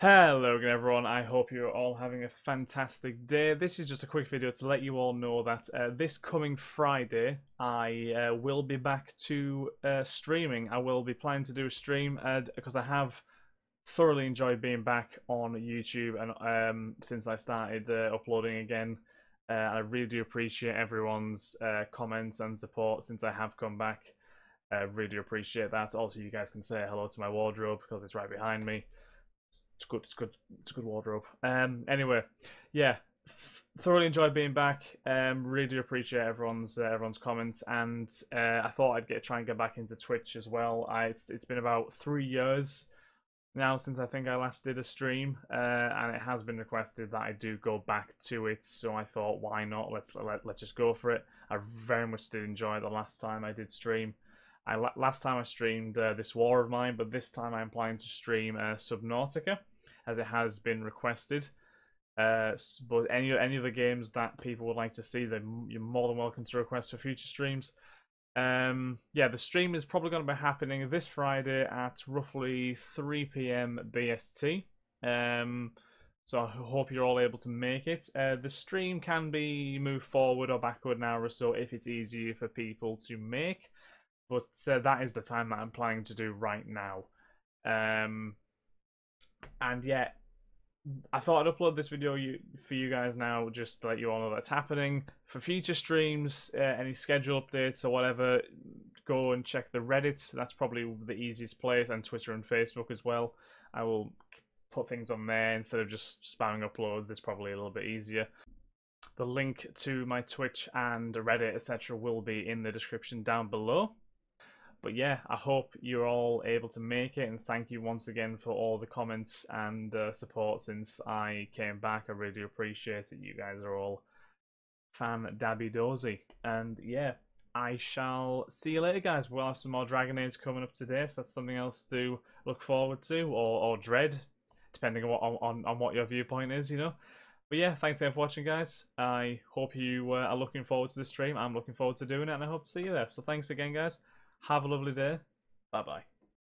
Hello again everyone, I hope you're all having a fantastic day. This is just a quick video to let you all know that uh, this coming Friday I uh, will be back to uh, streaming. I will be planning to do a stream uh, because I have thoroughly enjoyed being back on YouTube and um, since I started uh, uploading again. Uh, I really do appreciate everyone's comments and support since I have come back. I really appreciate that. Also you guys can say hello to my wardrobe because it's right behind me it's good. It's good. It's a good wardrobe. Um. Anyway, yeah. Thoroughly enjoyed being back. Um, really do appreciate everyone's uh, everyone's comments, and uh, I thought I'd get try and get back into Twitch as well. I, it's it's been about three years now since I think I last did a stream, uh, and it has been requested that I do go back to it. So I thought, why not? Let's let, let's just go for it. I very much did enjoy the last time I did stream. I last time I streamed uh, this war of mine, but this time I'm planning to stream uh, Subnautica as it has been requested. Uh, but any any other games that people would like to see, then you're more than welcome to request for future streams. Um, yeah, the stream is probably going to be happening this Friday at roughly 3 p.m. BST. Um, so I hope you're all able to make it. Uh, the stream can be moved forward or backward an hour or so if it's easier for people to make. But uh, that is the time that I'm planning to do right now. Um, and yet I thought I'd upload this video you, for you guys now, just to let you all know that's happening. For future streams, uh, any schedule updates or whatever, go and check the Reddit. That's probably the easiest place, and Twitter and Facebook as well. I will put things on there instead of just spamming uploads. It's probably a little bit easier. The link to my Twitch and Reddit, etc., will be in the description down below but yeah, I hope you're all able to make it, and thank you once again for all the comments and uh, support since I came back. I really appreciate it. You guys are all fan dabby dozy, and yeah, I shall see you later, guys. We'll have some more Dragon Age coming up today, so that's something else to look forward to or, or dread, depending on what on, on what your viewpoint is, you know. But yeah, thanks again for watching, guys. I hope you uh, are looking forward to the stream. I'm looking forward to doing it, and I hope to see you there. So thanks again, guys. Have a lovely day. Bye bye.